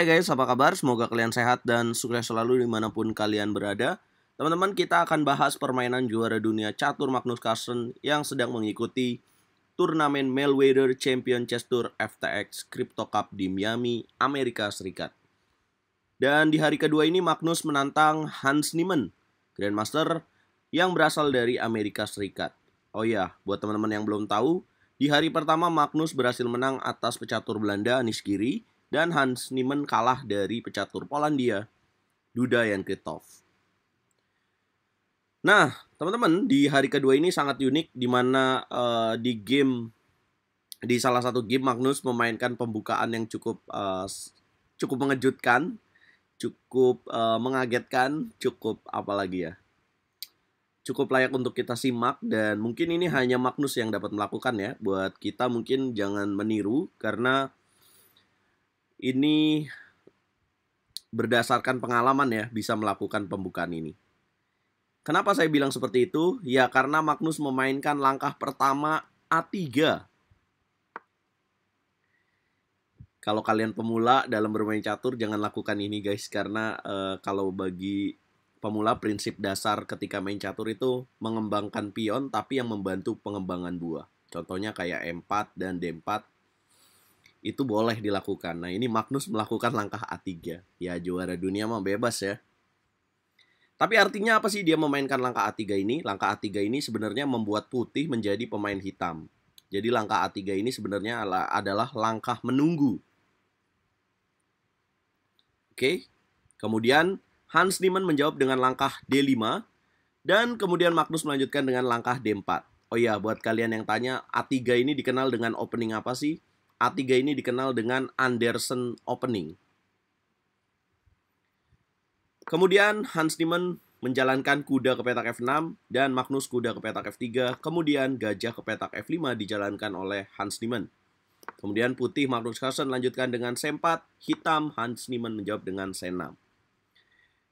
Hai guys, apa kabar? Semoga kalian sehat dan sukses selalu dimanapun kalian berada. Teman-teman, kita akan bahas permainan juara dunia catur Magnus Carlsen yang sedang mengikuti turnamen Mayweather Champion Chess Tour FTX Crypto Cup di Miami, Amerika Serikat. Dan di hari kedua ini Magnus menantang Hans Niemann, Grandmaster yang berasal dari Amerika Serikat. Oh ya, buat teman-teman yang belum tahu, di hari pertama Magnus berhasil menang atas pecatur Belanda Anis Giri dan Hans Niemann kalah dari pecatur Polandia, Duda Yankitov. Nah, teman-teman, di hari kedua ini sangat unik di mana uh, di game di salah satu game Magnus memainkan pembukaan yang cukup uh, cukup mengejutkan, cukup uh, mengagetkan, cukup apalagi ya. Cukup layak untuk kita simak dan mungkin ini hanya Magnus yang dapat melakukan ya. Buat kita mungkin jangan meniru karena ini berdasarkan pengalaman ya bisa melakukan pembukaan ini. Kenapa saya bilang seperti itu? Ya karena Magnus memainkan langkah pertama A3. Kalau kalian pemula dalam bermain catur jangan lakukan ini guys karena e, kalau bagi pemula prinsip dasar ketika main catur itu mengembangkan pion tapi yang membantu pengembangan buah. Contohnya kayak m 4 dan D4 itu boleh dilakukan. Nah ini Magnus melakukan langkah A3. Ya juara dunia mah bebas ya. Tapi artinya apa sih dia memainkan langkah A3 ini? Langkah A3 ini sebenarnya membuat putih menjadi pemain hitam. Jadi langkah A3 ini sebenarnya adalah langkah menunggu. Oke. Kemudian Hans Niemann menjawab dengan langkah D5 dan kemudian Magnus melanjutkan dengan langkah D4. Oh iya, buat kalian yang tanya, A3 ini dikenal dengan opening apa sih? A3 ini dikenal dengan Anderson Opening. Kemudian Hans Niemann menjalankan kuda ke petak F6 dan Magnus kuda ke petak F3, kemudian gajah ke petak F5 dijalankan oleh Hans Niemann. Kemudian putih Magnus Carlsen lanjutkan dengan C4, hitam Hans Niemann menjawab dengan C6.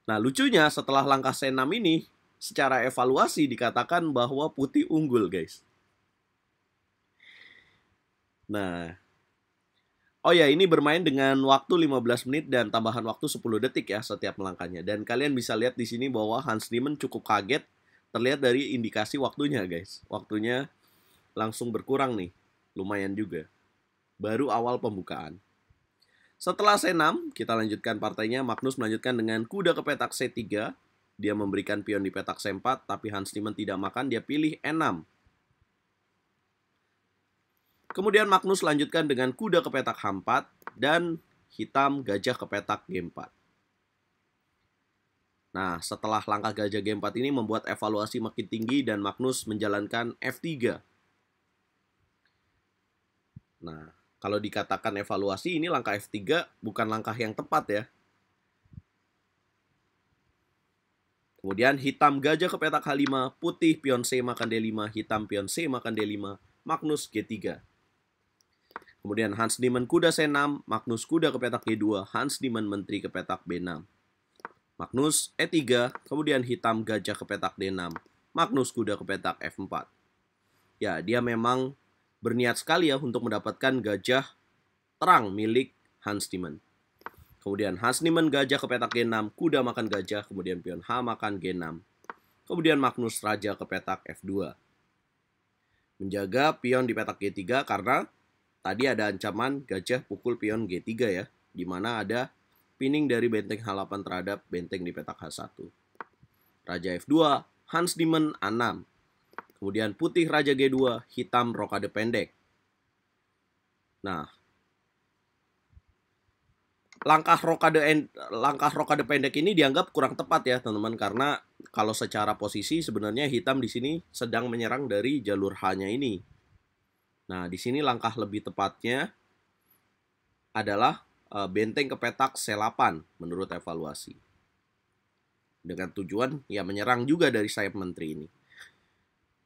Nah lucunya setelah langkah C6 ini, secara evaluasi dikatakan bahwa putih unggul guys. Nah, Oh ya, ini bermain dengan waktu 15 menit dan tambahan waktu 10 detik ya setiap melangkahnya. Dan kalian bisa lihat di sini bahwa Hans Niemann cukup kaget terlihat dari indikasi waktunya guys. Waktunya langsung berkurang nih, lumayan juga. Baru awal pembukaan. Setelah C6, kita lanjutkan partainya. Magnus melanjutkan dengan kuda ke petak C3. Dia memberikan pion di petak C4, tapi Hans Niemann tidak makan, dia pilih E6 Kemudian Magnus lanjutkan dengan kuda ke petak H4 dan hitam gajah ke petak G4. Nah, setelah langkah gajah G4 ini membuat evaluasi makin tinggi dan Magnus menjalankan F3. Nah, kalau dikatakan evaluasi ini langkah F3 bukan langkah yang tepat ya. Kemudian hitam gajah ke petak H5, putih pion C makan D5, hitam pion C makan D5, Magnus G3. Kemudian Hans Niemann kuda C6, Magnus kuda ke petak E2, Hans Niemann menteri ke petak B6. Magnus E3, kemudian hitam gajah ke petak D6, Magnus kuda ke petak F4. Ya, dia memang berniat sekali ya untuk mendapatkan gajah terang milik Hans Niemann. Kemudian Hans Niemann gajah ke petak G6, kuda makan gajah, kemudian pion H makan G6. Kemudian Magnus raja ke petak F2. Menjaga pion di petak G3 karena Tadi ada ancaman gajah pukul pion G3 ya, di mana ada pinning dari benteng H8 terhadap benteng di petak H1. Raja F2, Hans Dimen A6. Kemudian putih Raja G2, hitam rokade pendek. Nah, langkah rokade en, langkah rokade pendek ini dianggap kurang tepat ya teman-teman karena kalau secara posisi sebenarnya hitam di sini sedang menyerang dari jalur H-nya ini Nah, di sini langkah lebih tepatnya adalah eh, benteng ke petak C8 menurut evaluasi. Dengan tujuan ya menyerang juga dari sayap menteri ini.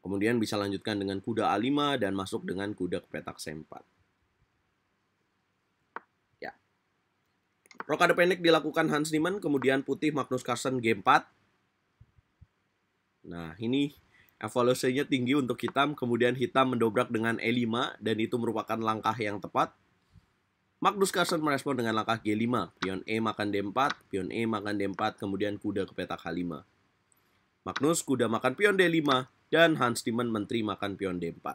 Kemudian bisa lanjutkan dengan kuda A5 dan masuk dengan kuda ke petak C4. Ya. Rokade pendek dilakukan Hans Niemann, kemudian putih Magnus Carlsen G4. Nah, ini Evaluasinya tinggi untuk hitam, kemudian hitam mendobrak dengan E5 dan itu merupakan langkah yang tepat. Magnus Carlsen merespon dengan langkah G5, pion E makan D4, pion E makan D4, kemudian kuda ke petak H5. Magnus kuda makan pion D5, dan Hans Timmen menteri makan pion D4.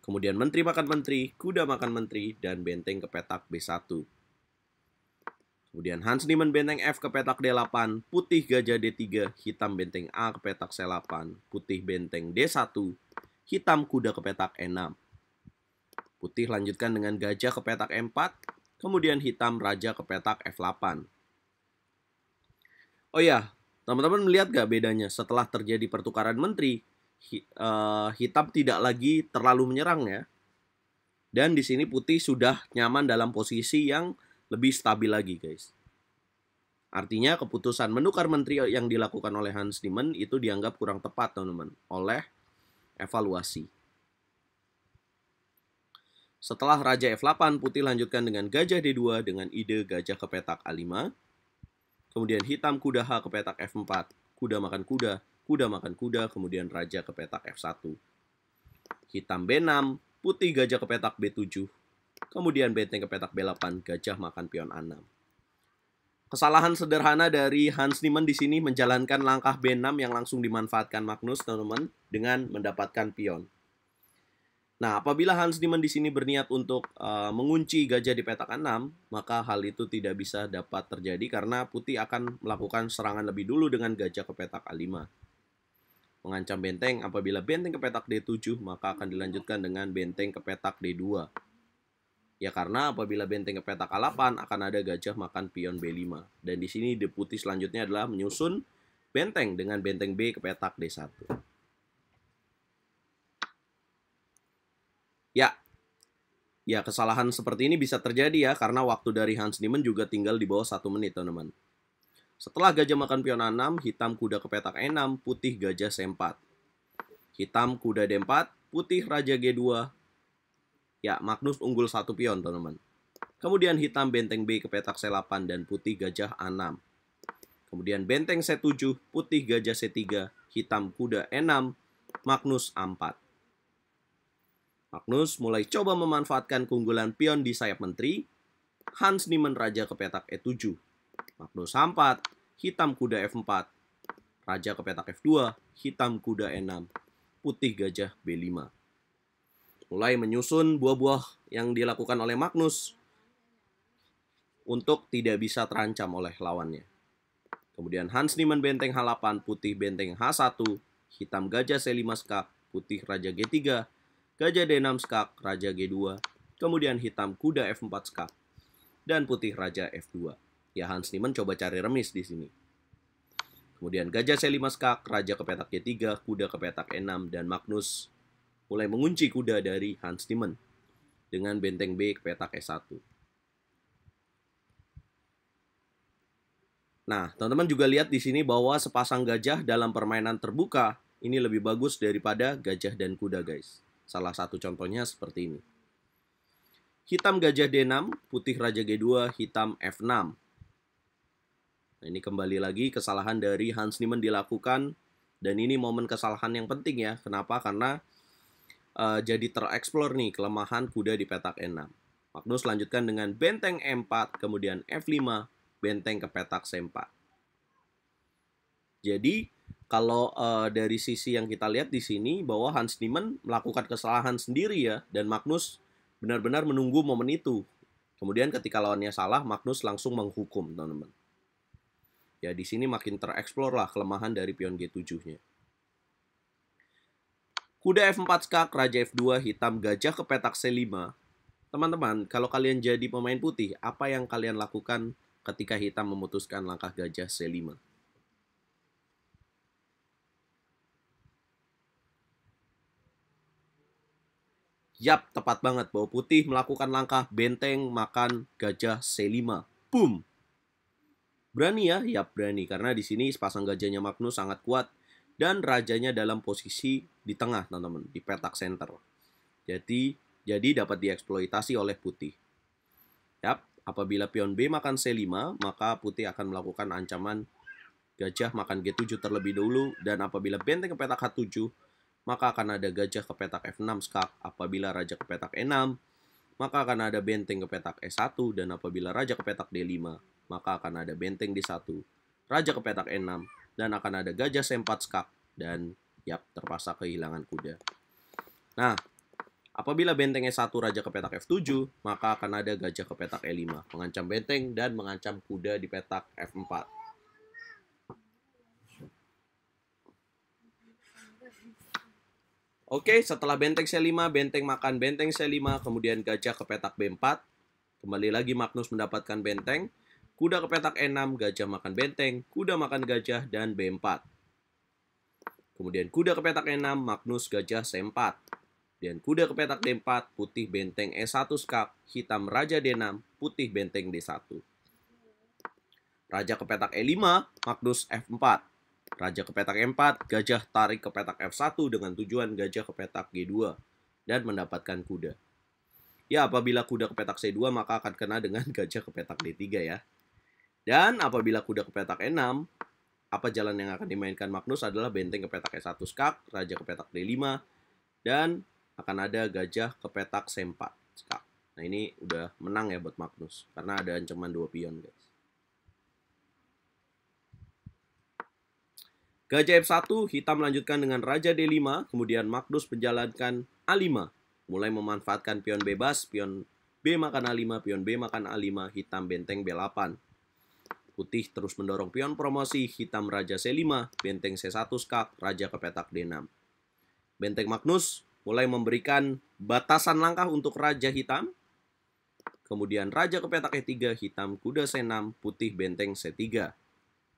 Kemudian menteri makan menteri, kuda makan menteri, dan benteng ke petak B1. Kemudian Hans Niemann benteng F ke petak D8, putih gajah D3, hitam benteng A ke petak C8, putih benteng D1, hitam kuda ke petak E6. Putih lanjutkan dengan gajah ke petak E4, kemudian hitam raja ke petak F8. Oh ya, teman-teman melihat gak bedanya setelah terjadi pertukaran menteri, eh, hitam tidak lagi terlalu menyerang ya. Dan di sini putih sudah nyaman dalam posisi yang lebih stabil lagi guys. Artinya keputusan menukar menteri yang dilakukan oleh Hans Niemann itu dianggap kurang tepat teman-teman oleh evaluasi. Setelah Raja F8, putih lanjutkan dengan gajah D2 dengan ide gajah ke petak A5. Kemudian hitam kuda H ke petak F4, kuda makan kuda, kuda makan kuda, kemudian raja ke petak F1. Hitam B6, putih gajah ke petak B7, Kemudian benteng ke petak B8, gajah makan pion A6. Kesalahan sederhana dari Hans Niemann di sini menjalankan langkah B6 yang langsung dimanfaatkan Magnus, teman-teman, dengan mendapatkan pion. Nah, apabila Hans Niemann di sini berniat untuk uh, mengunci gajah di petak 6, maka hal itu tidak bisa dapat terjadi karena putih akan melakukan serangan lebih dulu dengan gajah ke petak A5. Mengancam benteng, apabila benteng ke petak D7, maka akan dilanjutkan dengan benteng ke petak D2 Ya karena apabila benteng ke peta K8 akan ada gajah makan pion B5. Dan di sini deputi selanjutnya adalah menyusun benteng dengan benteng B ke petak D1. Ya. Ya, kesalahan seperti ini bisa terjadi ya karena waktu dari Hans Niemann juga tinggal di bawah 1 menit, teman-teman. Setelah gajah makan pion A6, hitam kuda ke petak E6, putih gajah C4. Hitam kuda D4, putih raja G2, Ya, Magnus unggul satu pion, teman-teman. Kemudian hitam benteng B ke petak C8 dan putih gajah A6. Kemudian benteng C7, putih gajah C3, hitam kuda E6, Magnus A4. Magnus mulai coba memanfaatkan keunggulan pion di sayap menteri, Hans Niemann raja ke petak E7, Magnus A4, hitam kuda F4, raja ke petak F2, hitam kuda E6, putih gajah B5 mulai menyusun buah-buah yang dilakukan oleh Magnus untuk tidak bisa terancam oleh lawannya. Kemudian Hans Niemann benteng H8, putih benteng H1, hitam gajah C5 putih raja G3, gajah D6 skak, raja G2, kemudian hitam kuda F4 skak, dan putih raja F2. Ya Hans Niemann coba cari remis di sini. Kemudian gajah C5 skak, raja ke petak G3, kuda ke petak E6, dan Magnus mulai mengunci kuda dari Hans timmen dengan benteng B ke petak E1. Nah, teman-teman juga lihat di sini bahwa sepasang gajah dalam permainan terbuka ini lebih bagus daripada gajah dan kuda, guys. Salah satu contohnya seperti ini. Hitam gajah D6, putih raja G2, hitam F6. Nah, ini kembali lagi kesalahan dari Hans Niemann dilakukan dan ini momen kesalahan yang penting ya. Kenapa? Karena uh, jadi tereksplor nih kelemahan kuda di petak E6. Magnus lanjutkan dengan benteng E4, kemudian F5, benteng ke petak C4. Jadi kalau uh, dari sisi yang kita lihat di sini bahwa Hans Niemann melakukan kesalahan sendiri ya dan Magnus benar-benar menunggu momen itu. Kemudian ketika lawannya salah, Magnus langsung menghukum, teman-teman. Ya, di sini makin tereksplor lah kelemahan dari pion G7-nya. Kuda F4 skak, Raja F2, hitam, gajah ke petak C5. Teman-teman, kalau kalian jadi pemain putih, apa yang kalian lakukan ketika hitam memutuskan langkah gajah C5? Yap, tepat banget. bahwa putih melakukan langkah benteng makan gajah C5. Boom! Berani ya? Yap, berani. Karena di sini sepasang gajahnya Magnus sangat kuat dan rajanya dalam posisi di tengah teman-teman di petak center jadi jadi dapat dieksploitasi oleh putih yap apabila pion B makan C5 maka putih akan melakukan ancaman gajah makan G7 terlebih dahulu dan apabila benteng ke petak H7 maka akan ada gajah ke petak F6 skak apabila raja ke petak E6 maka akan ada benteng ke petak E1 dan apabila raja ke petak D5 maka akan ada benteng D1 raja ke petak E6 dan akan ada gajah C4 skak dan Yap, terpaksa kehilangan kuda. Nah, apabila benteng E1 raja ke petak F7, maka akan ada gajah ke petak E5, mengancam benteng dan mengancam kuda di petak F4. Oke, setelah benteng C5, benteng makan benteng C5, kemudian gajah ke petak B4. Kembali lagi Magnus mendapatkan benteng. Kuda ke petak E6, gajah makan benteng, kuda makan gajah, dan B4. Kemudian kuda ke petak E6, Magnus gajah C4. Dan kuda ke petak D4, putih benteng E1 skak, hitam raja D6, putih benteng D1. Raja ke petak E5, Magnus F4. Raja ke petak E4, gajah tarik ke petak F1 dengan tujuan gajah ke petak G2 dan mendapatkan kuda. Ya, apabila kuda ke petak C2 maka akan kena dengan gajah ke petak D3 ya. Dan apabila kuda ke petak E6, apa jalan yang akan dimainkan Magnus adalah benteng ke petak E1 skak, raja ke petak D5, dan akan ada gajah ke petak C4 skak. Nah ini udah menang ya buat Magnus, karena ada ancaman dua pion guys. Gajah F1, hitam melanjutkan dengan Raja D5, kemudian Magnus menjalankan A5, mulai memanfaatkan pion bebas, pion B makan A5, pion B makan A5, hitam benteng B8. Putih terus mendorong pion promosi, hitam Raja C5, benteng C1 skak, Raja ke petak D6. Benteng Magnus mulai memberikan batasan langkah untuk Raja hitam. Kemudian Raja ke petak E3, hitam kuda C6, putih benteng C3.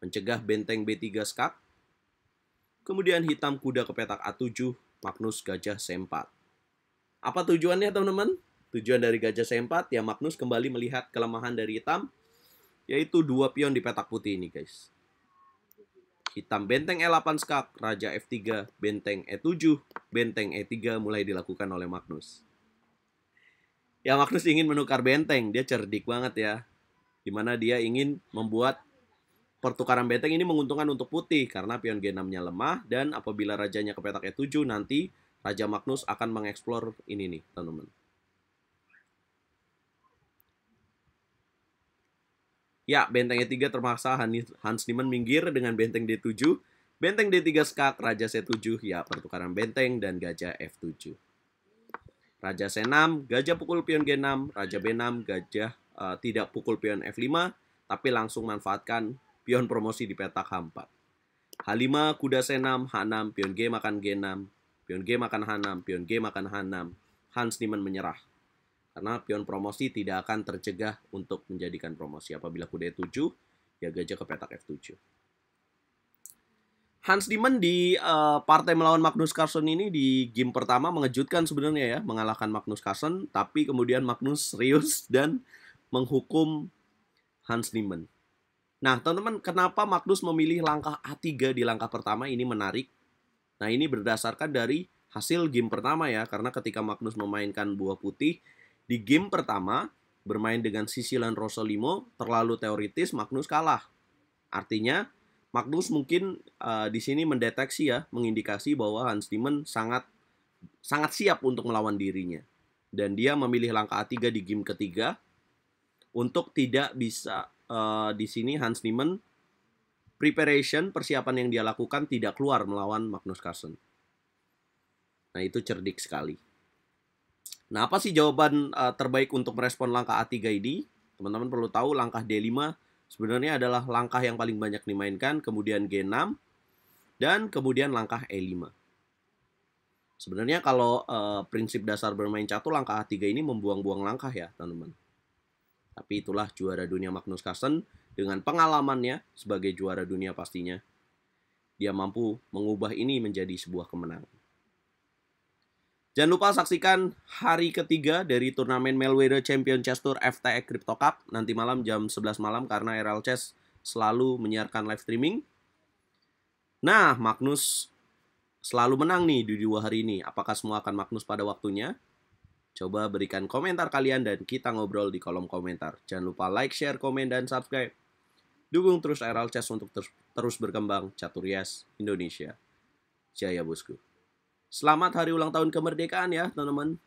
Mencegah benteng B3 skak. Kemudian hitam kuda ke petak A7, Magnus gajah C4. Apa tujuannya teman-teman? Tujuan dari gajah C4 ya Magnus kembali melihat kelemahan dari hitam yaitu dua pion di petak putih ini guys. Hitam benteng E8 skak, raja F3, benteng E7, benteng E3 mulai dilakukan oleh Magnus. Ya Magnus ingin menukar benteng, dia cerdik banget ya. Dimana dia ingin membuat pertukaran benteng ini menguntungkan untuk putih karena pion G6-nya lemah dan apabila rajanya ke petak E7 nanti Raja Magnus akan mengeksplor ini nih teman-teman. Ya, benteng E3 termaksa Hans Niemann minggir dengan benteng D7, benteng D3 skak, raja C7, ya pertukaran benteng, dan gajah F7. Raja C6, gajah pukul pion G6, raja B6, gajah uh, tidak pukul pion F5, tapi langsung manfaatkan pion promosi di petak H4. H5, kuda C6, H6, pion G makan G6, pion G makan H6, pion G makan H6, Hans Niemann menyerah. Karena pion promosi tidak akan tercegah untuk menjadikan promosi. Apabila kuda E7, ya gajah ke petak F7. Hans Diemen di uh, partai melawan Magnus Carlsen ini di game pertama mengejutkan sebenarnya ya mengalahkan Magnus Carlsen tapi kemudian Magnus serius dan menghukum Hans Diemen. Nah, teman-teman, kenapa Magnus memilih langkah A3 di langkah pertama ini menarik? Nah, ini berdasarkan dari hasil game pertama ya, karena ketika Magnus memainkan buah putih, di game pertama, bermain dengan sisilan Rosolimo terlalu teoritis, Magnus kalah. Artinya, Magnus mungkin uh, di sini mendeteksi ya, mengindikasi bahwa Hans Diemen sangat sangat siap untuk melawan dirinya. Dan dia memilih langkah A3 di game ketiga untuk tidak bisa uh, di sini Hans Niemann preparation persiapan yang dia lakukan tidak keluar melawan Magnus Carlsen. Nah, itu cerdik sekali. Nah, apa sih jawaban uh, terbaik untuk merespon langkah A3 ini? Teman-teman perlu tahu langkah D5 sebenarnya adalah langkah yang paling banyak dimainkan, kemudian G6, dan kemudian langkah E5. Sebenarnya kalau uh, prinsip dasar bermain catur langkah A3 ini membuang-buang langkah ya, teman-teman. Tapi itulah juara dunia Magnus Carlsen dengan pengalamannya sebagai juara dunia pastinya. Dia mampu mengubah ini menjadi sebuah kemenangan. Jangan lupa saksikan hari ketiga dari turnamen Melwede Champion Chess Tour FTX Crypto Cup nanti malam jam 11 malam karena RL Chess selalu menyiarkan live streaming. Nah, Magnus selalu menang nih di dua hari ini. Apakah semua akan Magnus pada waktunya? Coba berikan komentar kalian dan kita ngobrol di kolom komentar. Jangan lupa like, share, komen, dan subscribe. Dukung terus RL Chess untuk ter terus berkembang. Caturias Yes, Indonesia. Jaya Bosku. Selamat hari ulang tahun kemerdekaan ya, teman-teman.